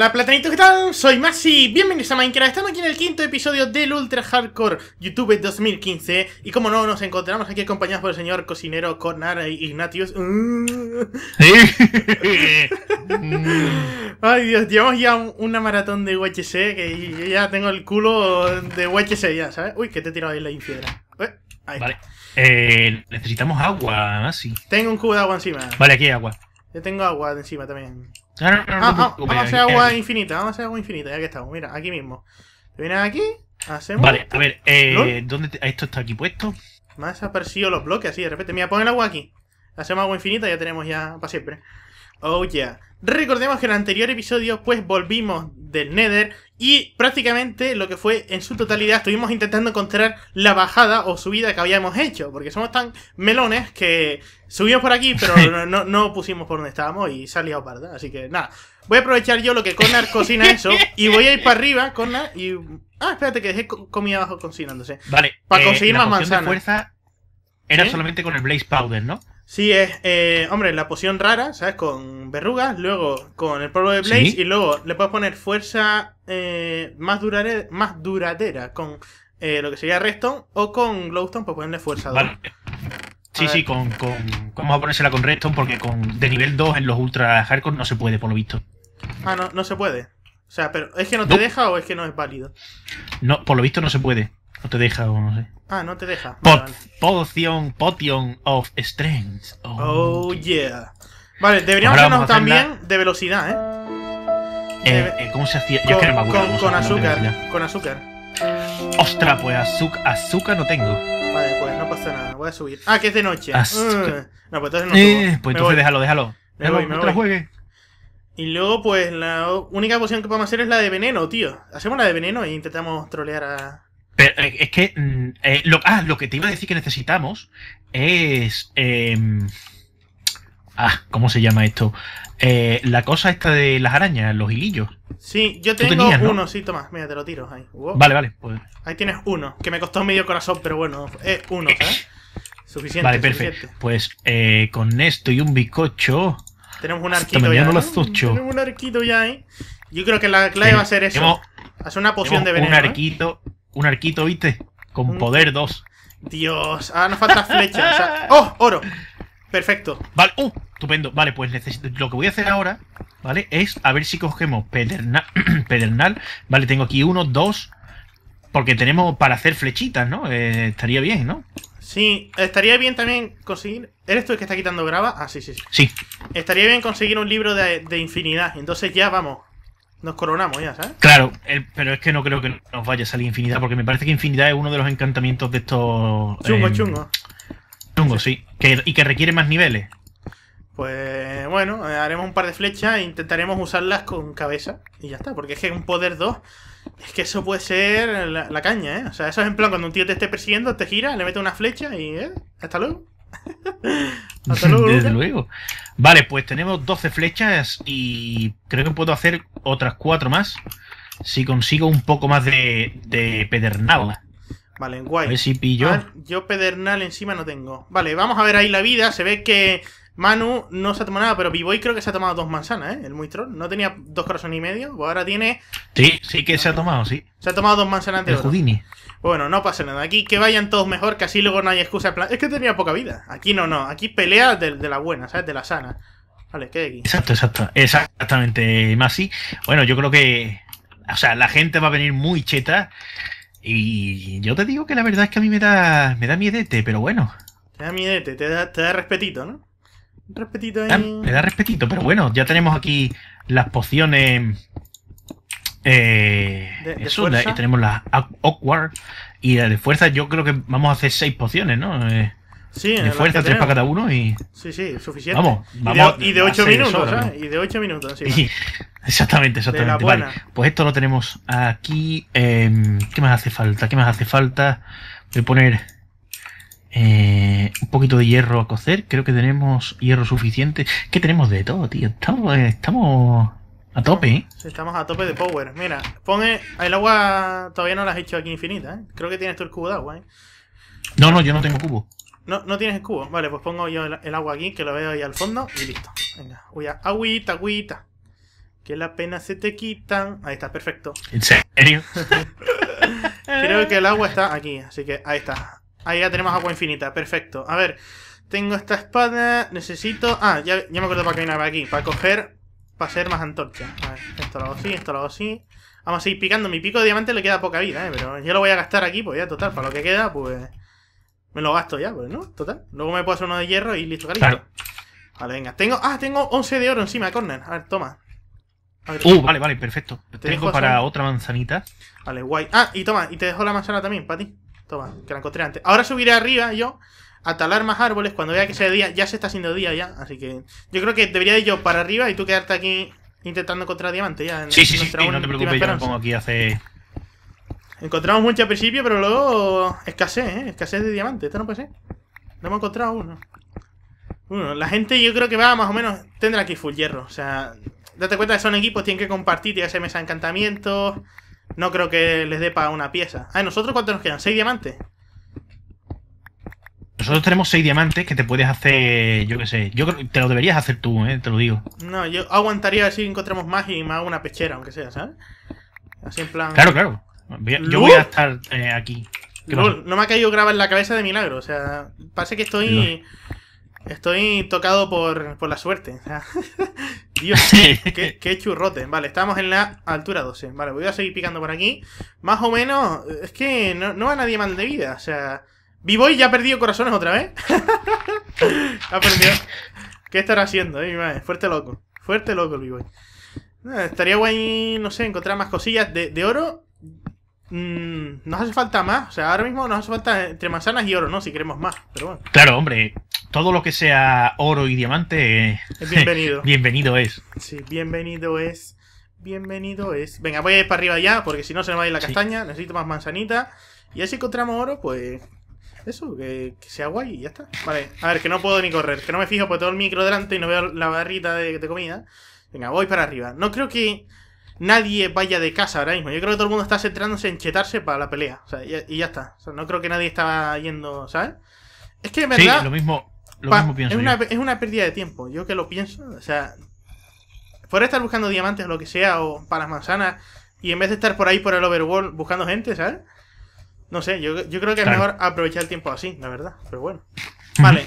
Hola platanitos, ¿qué tal? Soy Masi, bienvenidos a Minecraft, estamos aquí en el quinto episodio del Ultra Hardcore YouTube 2015 Y como no, nos encontramos aquí acompañados por el señor cocinero Cornar e Ignatius uh. Ay Dios, llevamos ya una maratón de UHC, que yo ya tengo el culo de UHC ya, ¿sabes? Uy, que te he tirado ahí la infiedra eh, Vale, eh, necesitamos agua, Masi Tengo un cubo de agua encima Vale, aquí hay agua Yo tengo agua encima también Ah, ah, vamos a hacer agua infinita, vamos a hacer agua infinita, ya que estamos. Mira, aquí mismo. Te vienes aquí, hacemos. Vale, a ver, eh, ¿dónde esto está aquí puesto? Me ha desaparecido los bloques así de repente. Mira, pon el agua aquí. Hacemos agua infinita ya tenemos ya para siempre. Oh yeah. Recordemos que en el anterior episodio pues volvimos del Nether y prácticamente lo que fue en su totalidad estuvimos intentando encontrar la bajada o subida que habíamos hecho, porque somos tan melones que subimos por aquí pero no, pusimos por donde estábamos y salió parda, así que nada. Voy a aprovechar yo lo que Connor cocina eso y voy a ir para arriba, Connor, y... Ah, espérate que dejé comida abajo cocinándose. Vale. Para eh, conseguir la más de fuerza era ¿Eh? solamente con el Blaze Powder, ¿no? Sí, es, eh, hombre, la poción rara, ¿sabes? Con verrugas, luego con el polvo de Blaze y luego le puedes poner fuerza eh, más, más duradera con eh, lo que sería Redstone o con Glowstone, pues ponerle fuerza Sí, sí, con, con, vamos a ponérsela con Redstone porque con, de nivel 2 en los Ultra Hardcore no se puede, por lo visto. Ah, no, no se puede. O sea, pero ¿es que no te deja o es que no es válido? No, por lo visto no se puede. No te deja o no sé. Ah, no te deja. Potion, Potion of Strength. Oh, oh yeah. Vale, deberíamos hacernos también de velocidad, ¿eh? eh, eh cómo se hacía? Con, Yo creo que Con, con azúcar, con azúcar. Ostras, pues azúcar, no tengo. Vale, pues no pasa nada, voy a subir. Ah, que es de noche. Ah, no, pues entonces no. Eh, pues entonces déjalo, déjalo. Me voy, me voy. Y luego, pues la única poción que podemos hacer es la de veneno, tío. Hacemos la de veneno e intentamos trolear a, pero eh, es que. Mm, eh, lo, ah, lo que te iba a decir que necesitamos es. Em, ah, ¿cómo se llama esto? Eh, la cosa esta de las arañas, los hilillos. Sí, yo tengo uno, sí, toma, mira, te lo tiro ahí. Vale, vale. Pues. Ahí tienes uno, que me costó medio corazón, pero bueno, es uno, ¿sabes? Suficiente. Vale, perfecto. Pues con esto y un bizcocho. Tenemos un arquito ya. Tenemos un arquito ya, ¿eh? Yo creo que la clave va a ser eso. Hacer una poción de veneno. Un arquito. Un arquito, ¿viste? Con poder 2. Dios, ahora nos falta flecha. ¡Oh! Oro. Perfecto. Vale, ¡uh! Estupendo. Vale, pues lo que voy a hacer ahora, ¿vale? Es a ver si cogemos pedernal. pedernal. Vale, tengo aquí uno, dos. Porque tenemos para hacer flechitas, ¿no? Eh, estaría bien, ¿no? Sí, estaría bien también conseguir. ¿Eres tú el que está quitando grava? Ah, sí, sí, sí. Sí. Estaría bien conseguir un libro de, de infinidad. Entonces ya vamos. Nos coronamos ya, ¿sabes? Claro, pero es que no creo que nos vaya a salir infinidad, porque me parece que infinidad es uno de los encantamientos de estos. Chungo, em, chungo. Chungo, sí. y que requiere más niveles. Pues bueno, eh, haremos un par de flechas e intentaremos usarlas con cabeza. Y ya está, porque es que un poder 2. Es que eso puede ser la, caña, ¿eh? O sea, eso es en plan cuando un tío te esté persiguiendo, te gira, le mete una flecha y. ¿eh? Hasta luego. Vale, pues tenemos 12 flechas y creo que puedo hacer otras 4 más si consigo un poco más de, pedernal. Vale, guay. Ah, yo pedernal encima no tengo. Vale, vamos a ver ahí la vida. Se ve que Manu no se ha tomado nada, pero B-Boy creo que se ha tomado dos manzanas, ¿eh? El muy No tenía dos corazones y medio, pues ahora tiene. Sí, sí que se ha tomado, sí. Se ha tomado dos manzanas de Houdini. Bueno, no pasa nada. Aquí que vayan todos mejor, que así luego no hay excusa. Es que tenía poca vida. Aquí no, no. Aquí pelea de, la buena, ¿sabes? De la sana. Vale, ¿qué aquí? Exacto, exacto. Exactamente, Masi. Bueno, yo creo que. O sea, la gente va a venir muy cheta. Y yo te digo que la verdad es que a mí me da, me da miedete, pero bueno. Te da miedete, te da respetito, ¿no? Me ah, da respetito, pero bueno, ya tenemos aquí las pociones. Eh, eso, la, tenemos las Awkward y la de fuerza. Yo creo que vamos a hacer seis pociones, ¿no? Eh, sí, de fuerza, tres para cada uno y. Sí, sí, suficiente. Vamos, vamos ¿eh? Y de, ocho minutos, ¿sabes? Y de ocho minutos, sí. exactamente, exactamente. Vale, pues esto lo tenemos aquí. Em, ¿Qué más hace falta? ¿Qué más hace falta? Voy a poner. Eh, un poquito de hierro a cocer. Creo que tenemos hierro suficiente. ¿Qué tenemos de todo, tío. Estamos, eh, a tope, ¿eh? Estamos a tope de power. Mira, pone. El agua todavía no la has hecho aquí infinita, ¿eh? Creo que tienes tú el cubo de agua, No, no, yo no tengo cubo. No, no tienes el cubo. Vale, pues pongo yo el, agua aquí, que lo veo ahí al fondo, y listo. Venga, voy Agüita, agüita. Que la pena se te quitan. Ahí está, perfecto. ¿En serio? Creo que el agua está aquí, así que ahí está. Ahí ya tenemos agua infinita, perfecto. A ver, tengo esta espada, necesito... Ah, ya, me acuerdo para qué una aquí, para coger... Para hacer más antorcha. A ver, esto lo hago así, esto lo hago así. Vamos a seguir picando. Mi pico de diamante le queda poca vida, ¿eh? Pero yo lo voy a gastar aquí, pues ya, total. Para lo que queda, pues... Me lo gasto ya, pues, ¿no? Total. Luego me puedo hacer uno de hierro y listo, Vale, venga. Tengo... Ah, tengo 11 de oro encima, córner, A ver, toma. uh, vale, vale, perfecto. tengo para otra manzanita. Vale, guay. Ah, y toma, y te dejo la manzana también, para ti. Toma, que la encontré antes. Ahora subiré arriba yo a talar más árboles cuando vea que sea día. Ya se está haciendo día ya, así que yo creo que debería ir yo para arriba y tú quedarte aquí intentando encontrar diamante ya. sí, sí, sí, no te preocupes, yo me pongo aquí hace... Encontramos mucho al principio, pero luego escasez, ¿eh? Escasez de diamante, esto no puede ser. No hemos encontrado uno. Bueno, la gente yo creo que va más o menos, tendrá aquí full hierro, o sea... Date cuenta que son equipos, tienen que compartir, que hacer mesa encantamientos, no creo que les dé para una pieza. Ah, ¿nosotros cuánto nos quedan? ¿Seis diamantes? Nosotros tenemos seis diamantes que te puedes hacer, yo qué sé. Yo creo que te lo deberías hacer tú, ¿eh? te lo digo. No, yo aguantaría si encontramos más y me hago una pechera, aunque sea, ¿sabes? Así en plan. Claro, claro. yo voy a estar eh, aquí. no me ha caído grabar en la cabeza de milagro. O sea, parece que estoy. Estoy tocado por, por la suerte. O sea, Dios, qué, qué, churrote. Vale, estamos en la altura 12. Vale, voy a seguir picando por aquí. Más o menos, es que no, va nadie mal de vida. O sea, b ya ha perdido corazones otra vez. ha perdido. ¿Qué estará haciendo, eh, Fuerte loco. Fuerte loco el b ah, estaría guay, no sé, encontrar más cosillas de oro mmm, nos hace falta más. O sea, ahora mismo nos hace falta entre manzanas y oro, ¿no? Si queremos más. Pero bueno. Claro, hombre. Todo lo que sea oro y diamante. Es bienvenido. bienvenido es. Sí, bienvenido es. Bienvenido es. Venga, voy a ir para arriba ya, porque si no se me va a ir la castaña. Necesito más manzanita. Y así encontramos oro, pues. Eso, que, sea guay y ya está. Vale, a ver, que no puedo ni correr. Que no me fijo por pues todo el micro delante y no veo la barrita de comida. Venga, voy para arriba. No creo que nadie vaya de casa ahora mismo. Yo creo que todo el mundo está centrándose en chetarse para la pelea. O sea, y, ya está. no creo que nadie está yendo, ¿sabes? Es que en verdad. lo mismo, lo mismo pienso. Es una, pérdida de tiempo. Yo que lo pienso. O sea, por estar buscando diamantes o lo que sea, o para las manzanas, y en vez de estar por ahí por el overworld buscando gente, ¿sabes? No sé, yo, creo que es mejor aprovechar el tiempo así, la verdad. Pero bueno. Vale,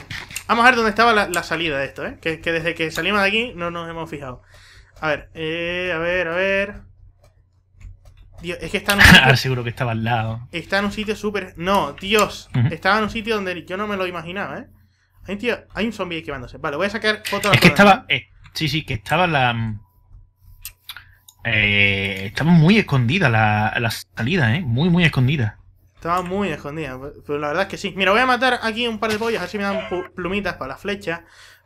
vamos a ver dónde estaba la, salida de esto, ¿eh? que, desde que salimos de aquí no nos hemos fijado. A ver, eh, a ver, a ver. Dios, es que está en un sitio, seguro que estaba al lado. Está en un sitio súper. No, Dios. Estaba en un sitio donde yo no me lo imaginaba, ¿eh? Hay un, tío, hay un zombie esquivándose. Vale, voy a sacar foto. Es que estaba. Eh, sí, sí, que estaba la. Eh, estaba muy escondida la, la, salida, ¿eh? Muy, muy escondida. Estaba muy escondida, pero la verdad es que sí. Mira, voy a matar aquí un par de pollos, así me dan plumitas para las flechas.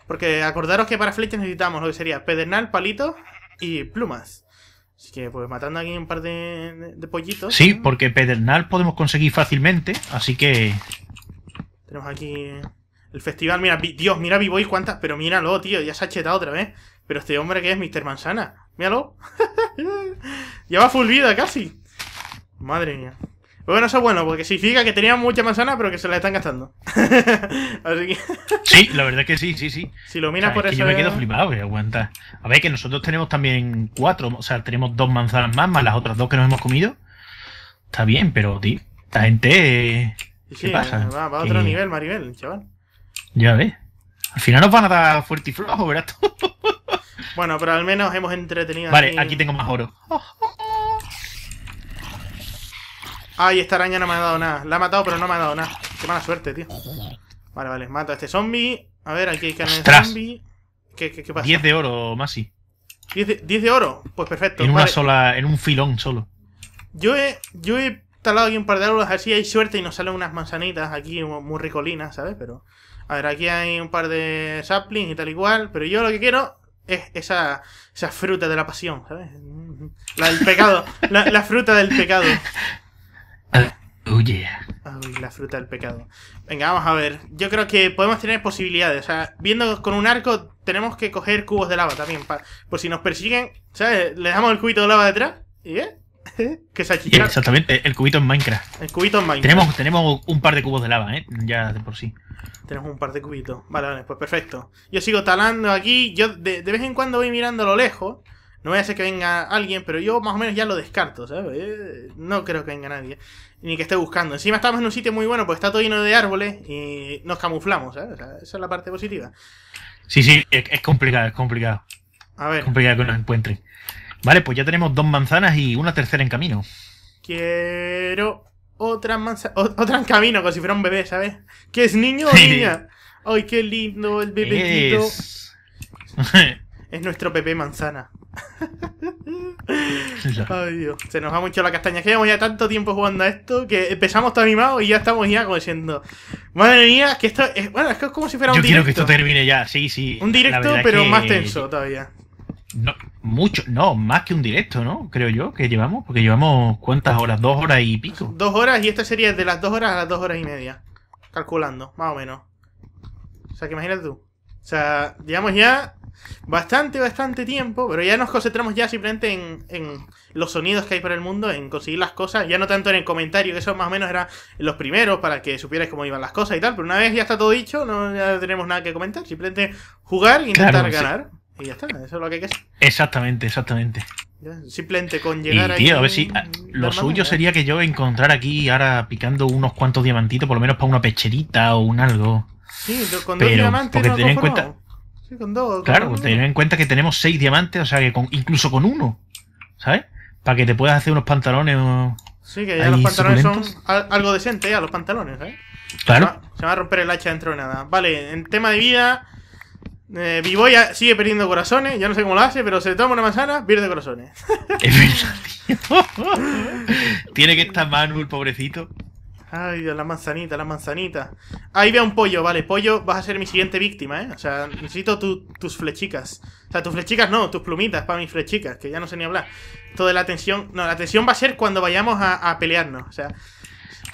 Porque acordaros que para flechas necesitamos lo que sería pedernal, palito y plumas. Así que pues matando aquí un par de, pollitos. Sí, porque pedernal podemos conseguir fácilmente, así que... Tenemos aquí el festival. Mira, Dios, mira vivo y cuántas, pero míralo, tío, ya se ha chetado otra vez. Pero este hombre que es Mr. Manzana, míralo. Lleva full vida casi. Madre mía. Pues bueno, eso es bueno, porque significa que tenían mucha manzana, pero que se la están gastando. Así que... Sí, la verdad es que sí, sí, sí. Si lo miras por eso. Que yo me quedo flipado, que aguanta. A ver, que nosotros tenemos también cuatro, o sea, tenemos dos manzanas más, más las otras dos que nos hemos comido. Está bien, pero, tío, esta gente. Eh, ¿Qué pasa? Va, a otro nivel, Maribel, chaval. Ya ves. Al final nos van a dar fuerte y verás bueno, pero al menos hemos entretenido. Vale, aquí, tengo más oro. Ay, esta araña no me ha dado nada. La ha matado, pero no me ha dado nada. Qué mala suerte, tío. Vale, vale, mata a este zombie. A ver, aquí hay que de zombie. ¿Qué, pasa? 10 de oro, Masi. 10 de, oro, pues perfecto. En una sola, en un filón solo. Yo he, yo he talado aquí un par de árboles, así. hay suerte y nos salen unas manzanitas aquí muy ricolinas, ¿sabes? Pero. A ver, aquí hay un par de saplings y tal igual. pero yo lo que quiero es esa, fruta de la pasión, ¿sabes? La del pecado, la fruta del pecado. Oh, Uy, la fruta del pecado. Venga, vamos a ver. Yo creo que podemos tener posibilidades. O sea, viendo con un arco, tenemos que coger cubos de lava también. por si nos persiguen, ¿sabes? Le damos el cubito de lava detrás y qué? que se Exactamente, el cubito en Minecraft. El cubito en Minecraft. Tenemos, tenemos un par de cubos de lava, ¿eh? Ya de por sí. Tenemos un par de cubitos. Vale, vale, pues perfecto. Yo sigo talando aquí. Yo de, de vez en cuando voy mirando a lo lejos. No voy a hacer que venga alguien, pero yo más o menos ya lo descarto, ¿sabes? Eh, no creo que venga nadie. Ni que esté buscando. Encima estamos en un sitio muy bueno, porque está todo lleno de árboles y nos camuflamos, ¿sabes? esa es la parte positiva. Sí, sí, es, complicado, es complicado. A ver. Es complicado que nos encuentren. Vale, pues ya tenemos dos manzanas y una tercera en camino. Quiero otra manzana. Otra en camino, como si fuera un bebé, ¿sabes? ¿Que es niño o niña? ¡Ay, qué lindo el bebecito! Es... es nuestro bebé manzana. Se nos va mucho la castaña. Que llevamos ya tanto tiempo jugando a esto que empezamos todo animado y ya estamos ya como diciendo. Madre mía, que esto es. Bueno, es como si fuera un directo. Yo quiero que esto termine ya, sí, sí. Un directo, pero más tenso todavía. No, mucho, no, más que un directo, ¿no? Creo yo que llevamos, porque llevamos cuántas horas, dos horas y pico. Dos horas y esta sería de las dos horas a las dos horas y media, calculando, más o menos. O sea, que imagínate tú. O sea, llevamos ya bastante, bastante tiempo, pero ya nos concentramos ya simplemente en, los sonidos que hay por el mundo, en conseguir las cosas, ya no tanto en el comentario, que eso más o menos era los primeros para que supieras cómo iban las cosas y tal, pero una vez ya está todo dicho, no ya tenemos nada que comentar, simplemente jugar e intentar ganar. Y ya está, eso es lo que hay que hacer. Exactamente, exactamente. Simplemente con llegar y, tío, a ver si ah, lo suyo sería que yo encontrar aquí ahora picando unos cuantos diamantitos, por lo menos para una pecherita o un algo. Sí, con dos diamantes en cuenta claro, teniendo en cuenta que tenemos seis diamantes, o sea que con, incluso con uno, ¿sabes? Para que te puedas hacer unos pantalones. Uh, sí, que ya los pantalones son algo decente, ya los pantalones, ¿sabes? ¿eh? Claro. Se va, a romper el hacha dentro de nada. Vale, en tema de vida, eh, ya sigue perdiendo corazones. ya no sé cómo lo hace, pero se toma una manzana, pierde corazones. Tiene que estar Manuel, el pobrecito. Ay, la manzanita, la manzanita. Ahí veo un pollo, vale. Pollo, vas a ser mi siguiente víctima, ¿eh? O sea, necesito tus flechicas. O sea, tus flechicas no, tus plumitas para mis flechicas, que ya no sé ni hablar. Todo de la tensión... No, la tensión va a ser cuando vayamos a, pelearnos, o sea...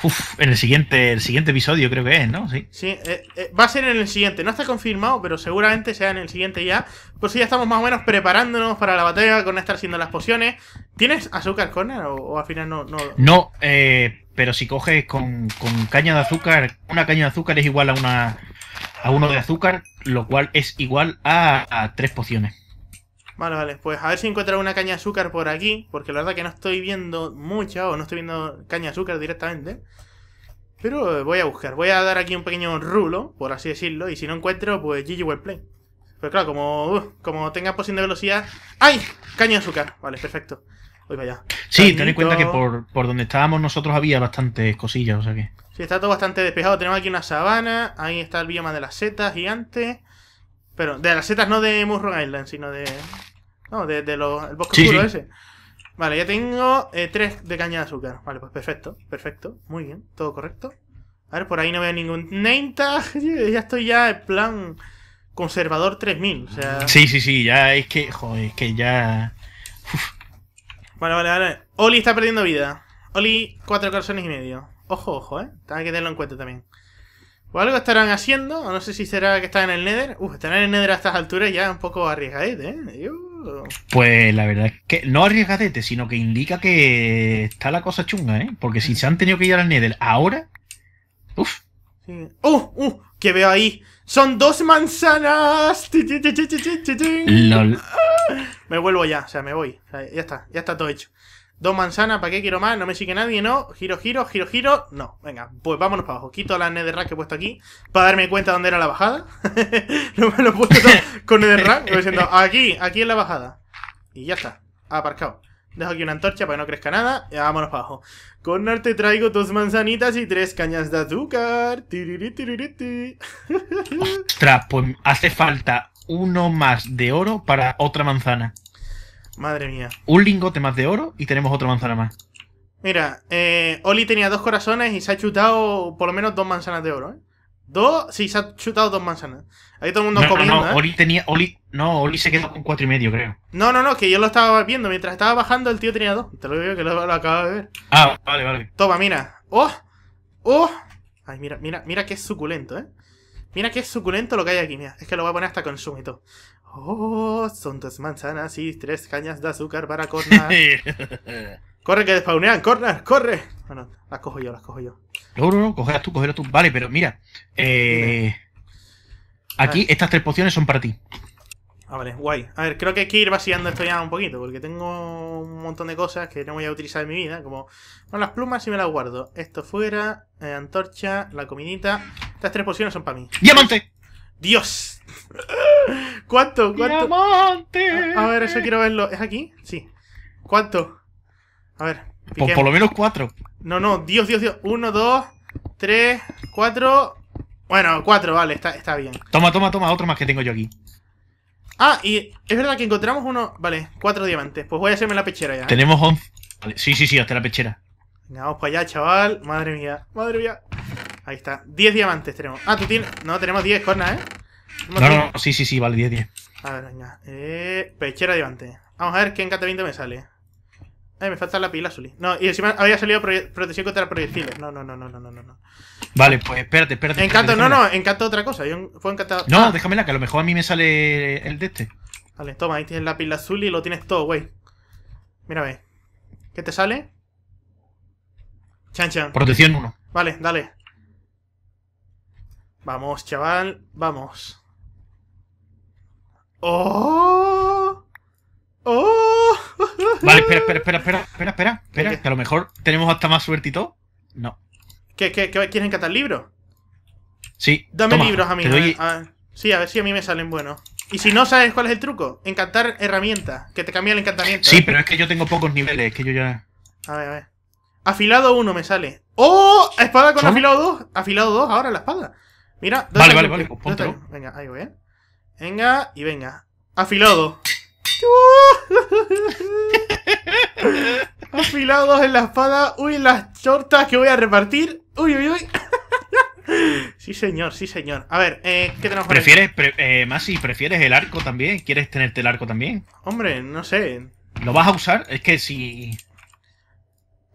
Uf, en el siguiente, el siguiente episodio creo que es, ¿no? Sí, sí eh, eh, va a ser en el siguiente. No está confirmado, pero seguramente sea en el siguiente ya. Por si ya estamos más o menos preparándonos para la batalla con estar haciendo las pociones. ¿Tienes azúcar, Corner? O, al final no...? No, no eh, pero si coges con, caña de azúcar, una caña de azúcar es igual a una a uno de azúcar, lo cual es igual a, tres pociones. Vale, vale, pues a ver si encuentro una caña de azúcar por aquí, porque la verdad que no estoy viendo mucha o no estoy viendo caña de azúcar directamente. Pero voy a buscar, voy a dar aquí un pequeño rulo, por así decirlo, y si no encuentro, pues GG Worldplay. Play. Pues pero claro, como, uh, como tenga poción de velocidad... ¡Ay! Caña de azúcar. Vale, perfecto. Sí, ten en cuenta que por, por, donde estábamos nosotros había bastantes cosillas, o sea que. Sí, está todo bastante despejado. Tenemos aquí una sabana, ahí está el bioma de las setas gigante. Pero de las setas no de Mushroom Island, sino de. No, de, los, el bosque oscuro ese. Vale, ya tengo eh, tres de caña de azúcar. Vale, pues perfecto, perfecto. Muy bien, todo correcto. A ver, por ahí no veo ningún name Ya estoy ya en plan conservador 3000. O sea... Sí, sí, sí, ya es que, joder, es que ya. Vale, vale, vale. Oli está perdiendo vida. Oli, cuatro corazones y medio. Ojo, ojo, ¿eh? Tengo que tenerlo en cuenta también. O algo estarán haciendo, o no sé si será que están en el Nether. Uf, estar en el Nether a estas alturas ya es un poco arriesgadete, ¿eh? Pues la verdad es que no arriesgadete, sino que indica que está la cosa chunga, ¿eh? Porque si se han tenido que ir al Nether ahora... Uf. Sí. ¡Uh! uh veo ahí? ¡Son dos manzanas! ¡Lol! me vuelvo ya, o sea, me voy. ya está, ya está todo hecho. Dos manzanas, ¿para qué quiero más? No me sigue nadie, no. Giro, giro, giro, giro. No, venga, pues vámonos para abajo. Quito la netherrack que he puesto aquí para darme cuenta dónde era la bajada. no me lo he puesto con netherrack, diciendo, aquí, aquí en la bajada. Y ya está, aparcado. Dejo aquí una antorcha para que no crezca nada. Y vámonos para abajo. Con arte traigo dos manzanitas y tres cañas de azúcar. Ostras, pues hace falta uno más de oro para otra manzana. Madre mía. Un lingote más de oro y tenemos otra manzana más. Mira, eh, Oli tenía dos corazones y se ha chutado por lo menos dos manzanas de oro, ¿eh? Dos, sí, se ha chutado dos manzanas. Ahí todo el mundo comiendo. No, ¿eh? Oli tenía. no, Oli se quedó con cuatro y medio, creo. No, no, no, que yo lo estaba viendo. Mientras estaba bajando, el tío tenía dos. Te lo digo que lo, lo acababa de ver. Ah, vale, vale. Toma, mira. ¡Oh! ¡Oh! Ay, mira, mira, mira que es suculento, ¿eh? Mira qué es suculento lo que hay aquí, mira. Es que lo voy a poner hasta con todo. Oh, son dos manzanas y tres cañas de azúcar para cornar. corre que despaunean, corner, corre. Bueno, las cojo yo, las cojo yo. No, no, no, tú, cogerlas tú. Vale, pero mira. Eh, aquí estas tres pociones son para ti. Ah, vale, guay. A ver, creo que hay que ir vaciando esto ya un poquito, porque tengo un montón de cosas que no voy a utilizar en mi vida, como bueno, las plumas y me las guardo. Esto fuera, eh, antorcha, la comidita. Estas tres pociones son para mí. ¡Diamante! ¡Dios! ¿Cuánto? ¡Diamante! A, ver, eso quiero verlo. ¿Es aquí? Sí. ¿Cuánto? A ver. Pues por, por, lo menos cuatro. No, no, Dios, Dios, Dios. Uno, dos, tres, cuatro. Bueno, cuatro, vale, está, está bien. Toma, toma, toma, otro más que tengo yo aquí. Ah, y es verdad que encontramos uno. Vale, cuatro diamantes. Pues voy a hacerme la pechera ya. Tenemos once. Vale, sí, sí, sí, hasta la pechera. Venga, vamos para allá, chaval. Madre mía, madre mía. Ahí está. 10 diamantes tenemos. Ah, tú tienes. No, tenemos 10 cornas, ¿eh? No, no, sí, sí, sí, vale, 10, 10. A ver, venga. Eh, pechera de diamante. Vamos a ver qué encantamiento me sale. Eh, me falta la pila azul. No, y encima había salido protección contra proyectiles. No, no, no, no, no, no, no. Vale, pues espérate, espérate. Encanto, no, no, encanto otra cosa. Yo fue encantado. No, ah. déjamela, que a lo mejor a mí me sale el de este. Vale, toma, ahí tienes la pila azul y lo tienes todo, güey. Mira, ve. ¿Qué te sale? Chan, chan. Protección 1. Vale, dale. Vamos, chaval, vamos. ¡Oh! ¡Oh! Vale, espera, espera, espera, espera, espera, espera, que a lo mejor tenemos hasta más suerte y No. ¿Qué, qué, qué libros? Sí. Dame libros eh, a mí. sí, a ver si a mí me salen buenos. Y si no sabes cuál es el truco, encantar herramienta, que te cambia el encantamiento. Sí, ¿eh? pero es que yo tengo pocos niveles, es que yo ya. A ver, a ver. Afilado 1 me sale. ¡Oh! Espada con afilado 2. Afilado 2 ahora la espada. Mira, vale, vale, vale, pues Venga, ahí voy, ¿eh? Venga, y venga. Afilado. Afilados en la espada. Uy, las chortas que voy a repartir. Uy, uy, uy. Sí, señor, sí, señor. A ver, eh, ¿qué tenemos ¿Prefieres, pre ¿Prefieres, eh, Masi, prefieres el arco también? ¿Quieres tenerte el arco también? Hombre, no sé. ¿Lo vas a usar? Es que si...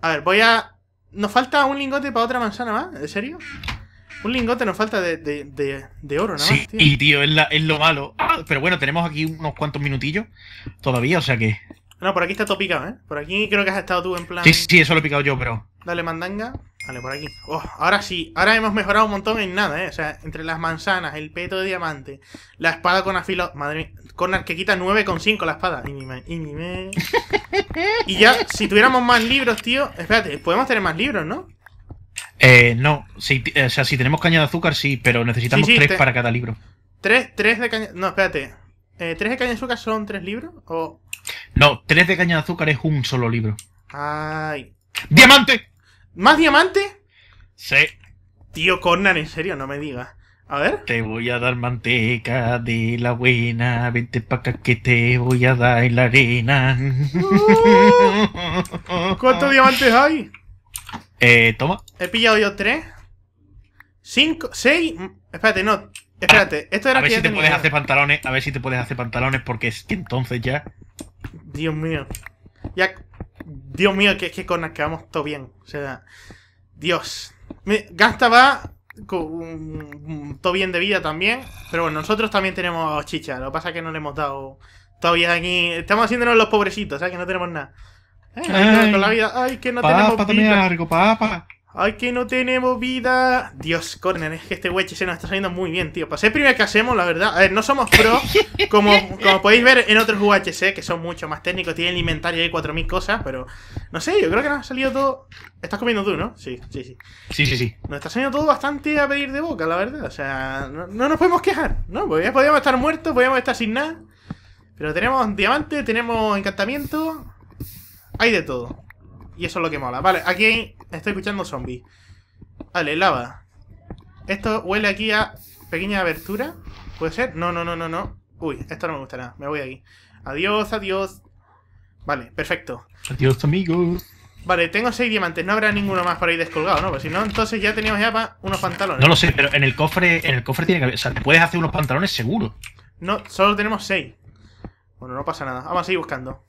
A ver, voy a... Nos falta un lingote para otra manzana más, ¿en serio? Un lingote nos falta de, oro, ¿no? sí, tío. Y tío, es, lo malo. Ah, pero bueno, tenemos aquí unos cuantos minutillos todavía, o sea que. No, por aquí está todo picado, ¿eh? Por aquí creo que has estado tú en plan. Sí, sí, eso lo he picado yo, pero. Dale mandanga. Vale, por aquí. Oh, ahora sí, ahora hemos mejorado un montón en nada, ¿eh? O sea, entre las manzanas, el peto de diamante, la espada con afilo... Madre mía, con que quita 9,5 la espada. Y, y, y ya, si tuviéramos más libros, tío... Espérate, podemos tener más libros, ¿no? Eh, no, si, o si tenemos caña de azúcar, sí, pero necesitamos tres para cada libro. ¿Tres, tres de caña. No, espérate. Eh, ¿Tres de caña de azúcar son tres libros? O... No, tres de caña de azúcar es un solo libro. Ay. ¡Diamante! ¿Más diamante? Sí. Tío Conan, en serio, no me digas. A ver. Te voy a dar manteca de la buena. Vente para que te voy a dar en la arena. Uh. ¿Cuántos diamantes hay? Eh, toma. He pillado yo 3, Cinco, seis. Espérate, no. Espérate, esto era A ver si te puedes hacer pantalones, a ver si te puedes hacer pantalones, porque es que entonces ya. Dios mío. Ya. Dios mío, que es que con las que vamos todo bien. O sea. Dios. Gasta va con todo bien de vida también. Pero bueno, nosotros también tenemos chicha. Lo que pasa es que no le hemos dado. Todavía aquí. Estamos haciéndonos los pobrecitos, O sea Que no tenemos nada. Ay, la vida. Ay, que no tenemos vida. Ay, que no tenemos vida. Dios, Corner, es que este UHC nos está saliendo muy bien, tío. Pasé pues primero que hacemos, la verdad. A ver, no somos pro, como, como podéis ver en otros UHC, que son mucho más técnicos, tienen inventario inventario de 4000 cosas, pero no sé, yo creo que nos ha salido todo. Estás comiendo tú, ¿no? Sí, sí, sí. Sí, sí, sí. Nos está saliendo todo bastante a pedir de boca, la verdad. O sea, no, nos podemos quejar, ¿no? Pues Podríamos estar muertos, podíamos estar sin nada. Pero tenemos diamante, tenemos encantamiento, hay de todo. Y eso es lo que mola. Vale, aquí estoy escuchando zombies. Vale, lava. Esto huele aquí a pequeña abertura. ¿Puede ser? No, no, no, no, no. Uy, esto no me gustará. Me voy de aquí. Adiós, adiós. Vale, perfecto. Adiós, amigos. Vale, tengo seis diamantes. No habrá ninguno más por ahí descolgado, ¿no? Pues si no, entonces ya teníamos ya unos pantalones. No lo sé, pero en el cofre, en el cofre tiene que haber. O sea, te puedes hacer unos pantalones seguro. No, solo tenemos seis. Bueno, no pasa nada. Vamos a seguir buscando.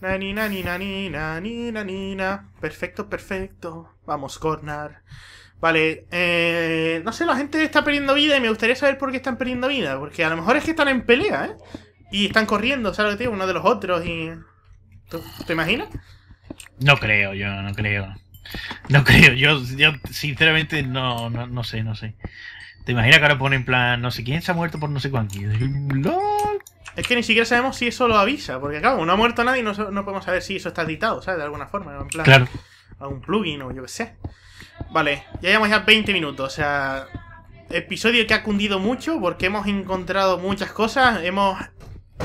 Nanina, nina, nina, nina, nina. Perfecto, perfecto. Vamos, cornar. Vale, eh, no sé, la gente está perdiendo vida y me gustaría saber por qué están perdiendo vida. Porque a lo mejor es que están en pelea, ¿eh? Y están corriendo, ¿sabes lo que Uno de los otros y... ¿Te imaginas? No creo, yo no creo. No creo, yo, yo sinceramente no, no, no sé, no sé. ¿Te imaginas que ahora ponen en plan, no sé quién se ha muerto por no sé cuánto? Es que ni siquiera sabemos si eso lo avisa, porque claro, no ha muerto nadie y no, podemos saber si eso está editado, ¿sabes? De alguna forma, en plan, claro. algún plugin o yo qué sé. Vale, ya llevamos ya 20 minutos, o sea, episodio que ha cundido mucho porque hemos encontrado muchas cosas, hemos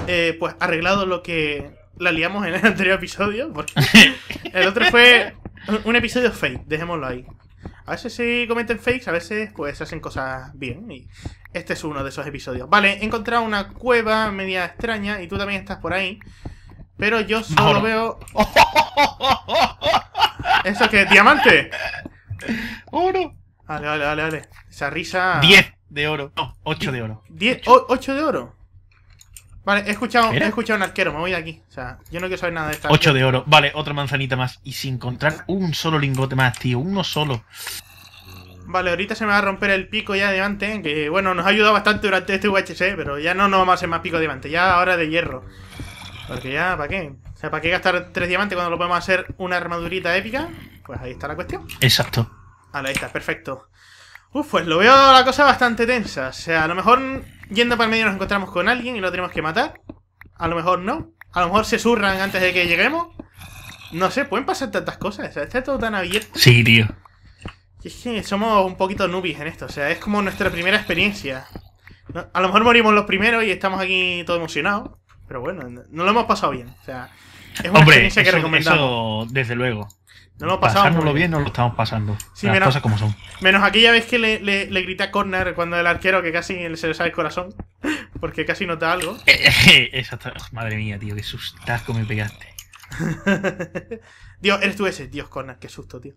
eh, pues arreglado lo que la liamos en el anterior episodio, porque el otro fue un episodio fake, dejémoslo ahí. A veces si cometen fakes, a veces pues hacen cosas bien. Y este es uno de esos episodios. Vale, he encontrado una cueva media extraña y tú también estás por ahí. Pero yo solo veo... ¿Eso qué? ¿Diamante? Oro. Vale, vale, vale, vale. Esa risa... 10 de oro. No, 8 de oro. ¿8 de oro? Vale, he escuchado, he un arquero, me voy de aquí. O sea, yo no quiero saber nada de esta. 8 de oro, vale, otra manzanita más. Y sin encontrar un solo lingote más, tío, uno solo. Vale, ahorita se me va a romper el pico ya de diamante, que bueno, nos ha ayudado bastante durante este UHC, pero ya no nos vamos a hacer más pico de diamante, ya ahora de hierro. Porque ya, ¿para qué? O sea, ¿para qué gastar tres diamantes cuando lo podemos hacer una armadurita épica? Pues ahí está la cuestión. Exacto. Vale, ahí está, perfecto. Uf, pues lo veo la cosa bastante tensa. O sea, a lo mejor yendo para el medio nos encontramos con alguien y lo tenemos que matar. A lo mejor no. A lo mejor se surran antes de que lleguemos. No sé, pueden pasar tantas cosas. O sea, está todo tan abierto. Sí, tío. es que somos un poquito nubis en esto. O sea, es como nuestra primera experiencia. a lo mejor morimos los primeros y estamos aquí todo emocionados. Pero bueno, no lo hemos pasado bien. O sea, es una experiencia que eso, recomendamos. Eso, desde luego. No lo pasamos Pasárnoslo bien, no lo estamos pasando. las cosas como son. Menos aquella vez que le, le, grita a Corner cuando el arquero que casi se le sale el corazón. Porque casi nota algo. Eh, eh, eh, oh, madre mía, tío, qué sustazo me pegaste. Dios, eres tú ese. Dios, Corner, qué susto, tío.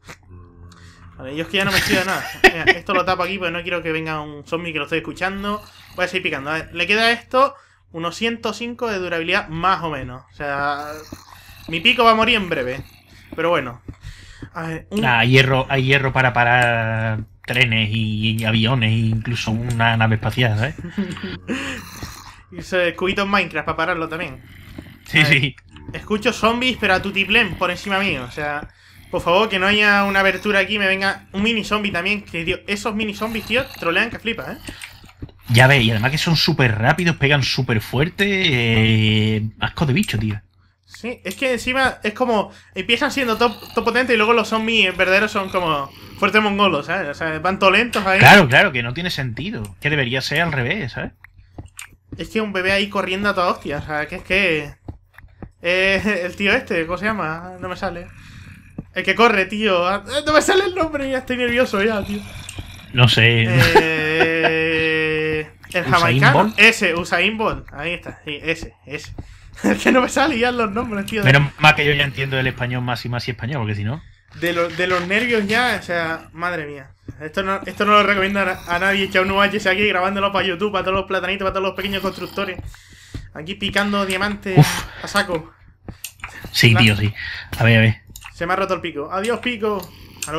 Vale, yo es que ya no me estoy nada. Esto lo tapo aquí porque no quiero que venga un zombie que lo estoy escuchando. Voy a seguir picando. A ver, le queda esto unos 105 de durabilidad más o menos. O sea, mi pico va a morir en breve. Pero bueno, Ah, hay hierro, hierro para parar trenes y, aviones, e incluso una nave espacial, ¿eh? y en Minecraft para pararlo también. Sí, sí. Escucho zombies, pero a tutiplén por encima mío. O sea, por favor, que no haya una abertura aquí, me venga un mini zombie también. Que esos mini zombies, tío, trolean que flipa, ¿eh? Ya ves, y además que son súper rápidos, pegan súper fuerte. Eh, asco de bicho, tío. Sí, es que encima es como. Empiezan siendo top, top potente y luego los zombies verdaderos son como fuertes mongolos, ¿sabes? O sea, van tolentos ahí. Claro, claro, que no tiene sentido. Que debería ser al revés, ¿sabes? Es que un bebé ahí corriendo a toda hostia, o sea, que es que. Eh, el tío este, ¿cómo se llama? No me sale. El que corre, tío. Ah, no me sale el nombre, ya estoy nervioso ya, tío. No sé. Eh, el jamaicano. Ese, Usain Bolt. Ahí está, sí, ese, ese. es que no me salían los nombres, tío. Menos más que yo ya entiendo el español más y más y español, porque si no. De, de los nervios ya, o sea, madre mía. Esto no, esto no lo recomiendo a, nadie que aún no aquí grabándolo para YouTube, para todos los platanitos, para todos los pequeños constructores. Aquí picando diamantes a saco. Sí, tío, sí. A ver, a ver. Se me ha roto el pico. Adiós, pico.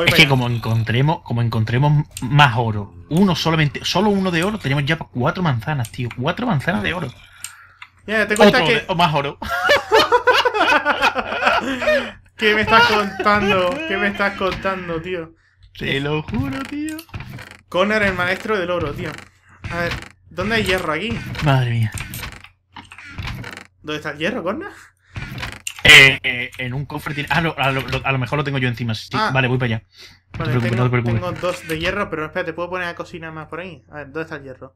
es que como encontremos, como encontremos más oro, uno solamente, solo uno de oro, tenemos ya cuatro manzanas, tío. Cuatro manzanas de oro que. O más oro. ¿Qué me estás contando? ¿Qué me estás contando, tío? Te lo juro, tío. Connor, el maestro del oro, tío. A ver, ¿dónde hay hierro aquí? Madre mía. ¿Dónde está el hierro, Connor? Eh, eh, en un cofre tiene. Ah, no, a, lo, mejor lo tengo yo encima. Sí, ah. Vale, voy para allá. no te tengo, tengo, dos de hierro, pero espera, te puedo poner a cocina más por ahí. A ver, ¿dónde está el hierro?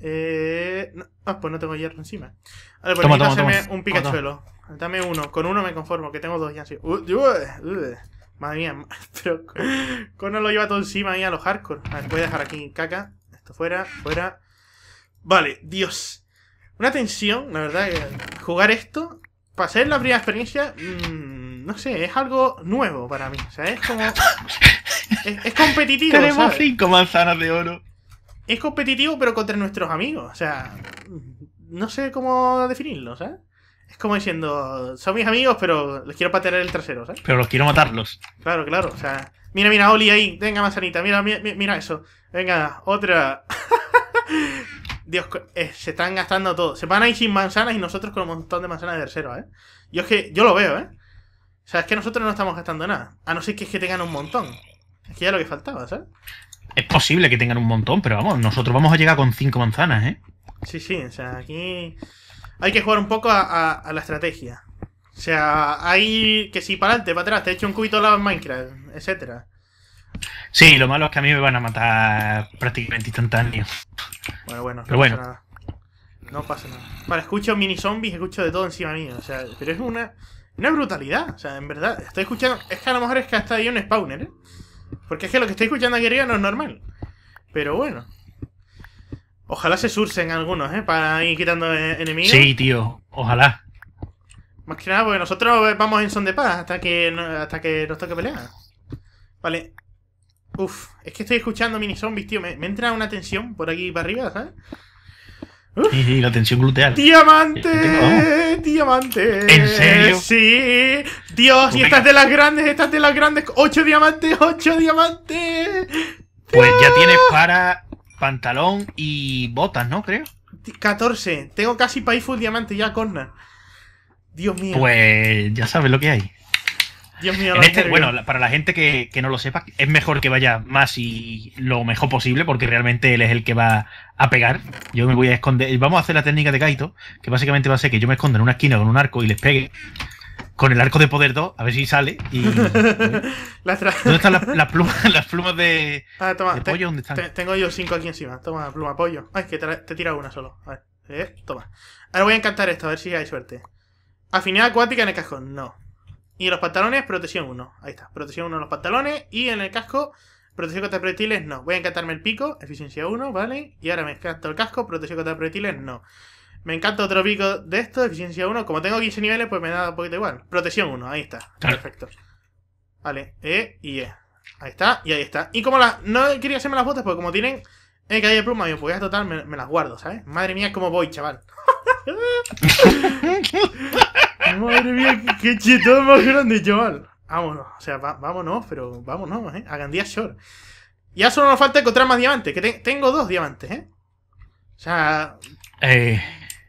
Eh, ah, pues no tengo hierro encima. Vale, pues un picachuelo, Dame uno. Con uno me conformo, que tengo dos ya. Así. Uh, uh, uh, Madre mía, pero no lo lleva todo encima ahí a los hardcore. A ver, voy a dejar aquí caca. Esto fuera, fuera. Vale, Dios. Una tensión, la verdad. jugar esto, para ser la primera experiencia, mmm, no sé, es algo nuevo para mí. O sea, es como... Es, competitivo. Tenemos cinco manzanas de oro es competitivo, pero contra nuestros amigos. O sea, no sé cómo definirlo, ¿sabes? Es como diciendo, son mis amigos, pero les quiero patear el trasero, ¿sabes? Pero los quiero matarlos. Claro, claro. O sea, mira, mira, Oli ahí. Venga, manzanita. Mira, mira, eso. Venga, otra. Dios, eh, se están gastando todo. Se van ahí sin manzanas y nosotros con un montón de manzanas de terceros, ¿eh? Yo es que, yo lo veo, ¿eh? O sea, es que nosotros no estamos gastando nada. A no ser que es que tengan un montón. Es que ya lo que faltaba, ¿sabes? Es posible que tengan un montón, pero vamos, nosotros vamos a llegar con cinco manzanas, ¿eh? Sí, sí, o sea, aquí hay que jugar un poco a, la estrategia. O sea, hay que si para adelante, para atrás, te he hecho un cubito lado en Minecraft, etcétera. Sí, lo malo es que a mí me van a matar prácticamente instantáneo. Bueno, bueno, no pasa nada. No pasa nada. Vale, escucho mini zombies, escucho de todo encima mío. O sea, pero es una, una brutalidad. O sea, en verdad, estoy escuchando. Es que a lo mejor es que hasta ahí un spawner, ¿eh? Porque es que lo que estoy escuchando aquí arriba no es normal. Pero bueno. Ojalá se surcen algunos, ¿eh? Para ir quitando e- enemigos. Sí, tío. Ojalá. Más que nada, porque nosotros eh, vamos en son de paz hasta que, hasta que nos toque pelear. Vale. Uf, es que estoy escuchando mini zombies, tío. Me, entra una tensión por aquí para arriba, ¿sabes? Sí, sí, la tensión gluteal. ¡Diamante! ¡Diamante! ¿En serio? Sí, Dios, y estas de las grandes, estas de las grandes. ¡Ocho diamantes! ¡Ocho diamantes! Pues ya tienes para pantalón y botas, ¿no? Creo. 14. Tengo casi para full diamante ya, Corna. Dios mío. Pues ya sabes lo que hay. Dios mío. Este, bueno, para la gente que, no lo sepa, es mejor que vaya más y lo mejor posible, porque realmente él es el que va a pegar. Yo me voy a esconder. Vamos a hacer la técnica de Kaito, que básicamente va a ser que yo me esconda en una esquina con un arco y les pegue con el arco de poder 2, a ver si sale. Y, ¿Dónde están las, plumas, de, ah, toma, pollo? tengo yo cinco aquí encima. Toma, pluma, pollo. Ay, que te, tira una solo. A ver, eh, toma. Ahora voy a encantar esto, a ver si hay suerte. Afinidad acuática en el casco, no. Y los pantalones, protección 1. Ahí está, protección 1 en los pantalones. Y en el casco, protección contra proyectiles, no. Voy a encantarme el pico, eficiencia 1, ¿vale? Y ahora me encanto el casco, protección contra proyectiles, no. Me encanta otro pico de esto, eficiencia 1. Como tengo 15 niveles, pues me da un poquito igual. Protección 1, ahí está. Perfecto. Vale, E y E. Ahí está, y ahí está. Y como la No quería hacerme las botas, porque como tienen eh, de pluma, yo pues total me, las guardo, ¿sabes? Madre mía, cómo voy, chaval. Madre mía, qué chetón más grande, chaval. Vámonos, o sea, vámonos, pero vámonos, ¿eh? A Gandía Shore. Ya solo nos falta encontrar más diamantes, que tengo dos diamantes, ¿eh? O sea. Eh.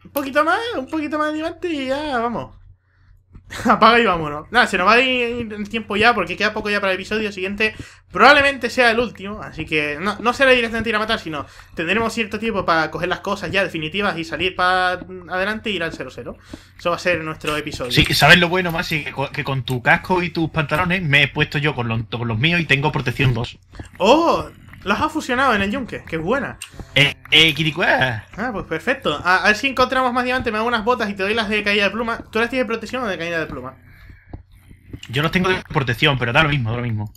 Un poquito más, un poquito más de diamante y ya, vamos. Apaga y vámonos. Nada, se nos va a ir el tiempo ya porque queda poco ya para el episodio siguiente. Probablemente sea el último, así que no, será directamente ir a matar, sino tendremos cierto tiempo para coger las cosas ya definitivas y salir para adelante y ir al 0-0. Eso va a ser nuestro episodio. Sí, que sabes lo bueno más, que, con, tu casco y tus pantalones me he puesto yo con, con los míos y tengo protección 2. ¡Oh! ¿Los ha fusionado en el yunque, que es buena. Eh, eh, Ah, pues perfecto. A, ver si encontramos más diamantes, me hago unas botas y te doy las de caída de pluma. ¿Tú las tienes de protección o de caída de pluma? Yo los tengo de protección, pero da lo mismo, da lo mismo.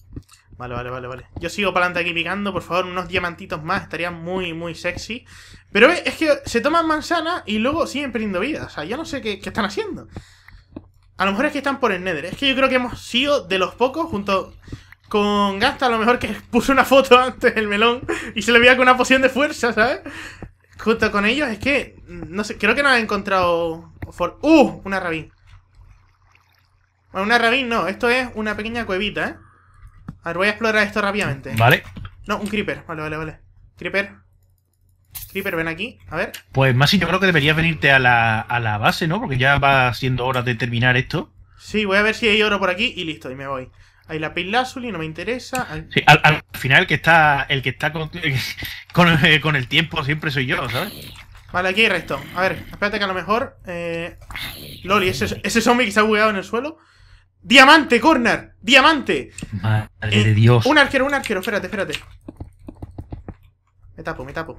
Vale, vale, vale, vale. Yo sigo para adelante aquí picando, por favor, unos diamantitos más, Estarían muy, muy sexy. Pero eh, es que se toman manzanas y luego siguen perdiendo vida. O sea, yo no sé qué, qué están haciendo. A lo mejor es que están por el Nether. Es que yo creo que hemos sido de los pocos, junto con Gasta, a lo mejor que puso una foto antes del melón y se le veía con una poción de fuerza, ¿sabes? Junto con ellos es que, no sé, creo que no han encontrado... ¡Uh! Una rabín. Bueno, una rabín no, esto es una pequeña cuevita, ¿eh? A ver, voy a explorar esto rápidamente. Vale. No, un creeper, vale, vale, vale. Creeper. Creeper, ven aquí, a ver. Pues, más Masi, yo creo que deberías venirte a la, a la base, ¿no? Porque ya va siendo hora de terminar esto. Sí, voy a ver si hay oro por aquí y listo, y me voy hay la azul Lazuli, no me interesa. Sí, al, final el que está, el que está eh, con, el tiempo siempre soy yo, ¿sabes? Vale, aquí hay resto. A ver, espérate que a lo mejor. Eh, Loli, ese, zombie que se ha bugueado en el suelo. ¡Diamante, corner! ¡Diamante! Eh, de Dios. Un arquero, un arquero, espérate, espérate. Me tapo, me tapo.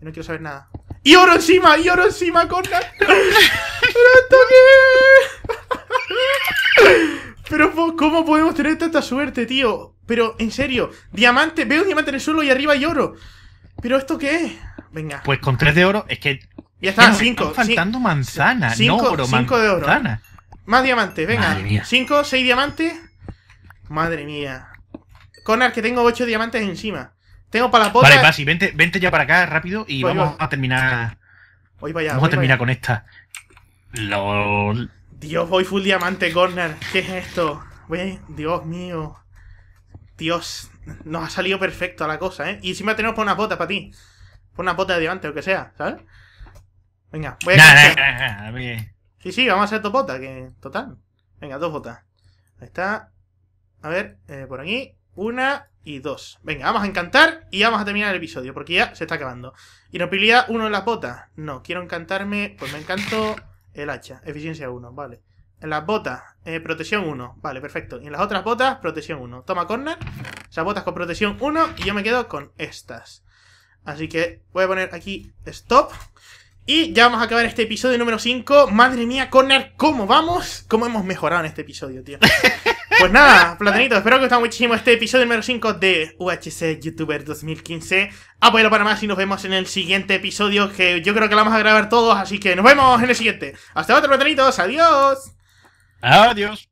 No quiero saber nada. ¡Y oro encima! ¡Y oro encima, corner! ¡Pero toqué! Pero ¿cómo podemos tener tanta suerte, tío? Pero, en serio, diamante, veo diamante en el suelo y arriba hay oro. ¿Pero esto qué es? Venga. Pues con tres de oro es que... Ya está, cinco. Están faltando manzanas, no oro, cinco de oro. Manzana. Más diamantes, venga. Madre mía. Cinco, seis diamantes. Madre mía. Conar, que tengo ocho diamantes encima. Tengo para las botas. Vale, Basi, vente, ya para acá rápido y vamos a terminar. Hoy vaya. vamos a terminar con esta. LOL. Dios, voy full diamante, Corner. ¿Qué es esto? Dios mío. Dios, nos ha salido perfecto la cosa, ¿eh? Y encima tenemos por una botas para ti. Por una bota de diamante, lo que sea, ¿sabes? Venga, voy a... sí, sí, vamos a hacer dos botas, que... Total. Venga, dos botas. Ahí está. A ver, eh, por aquí. Una y dos. Venga, vamos a encantar y vamos a terminar el episodio, porque ya se está acabando. ¿Y pillía uno en las botas. No, quiero encantarme, pues me encanto... El hacha, eficiencia 1, vale. En las botas, eh, protección 1. Vale, perfecto. Y en las otras botas, protección 1. Toma corner. esas botas con protección 1 y yo me quedo con estas. Así que voy a poner aquí stop. Y ya vamos a acabar este episodio número 5. Madre mía, corner, ¿cómo vamos? ¿Cómo hemos mejorado en este episodio, tío? Pues nada, platanitos, espero que os haya muchísimo este episodio número 5 de UHC YouTuber 2015. Apoyalo para más y nos vemos en el siguiente episodio que yo creo que lo vamos a grabar todos, así que nos vemos en el siguiente. Hasta otro platanitos, adiós. Adiós.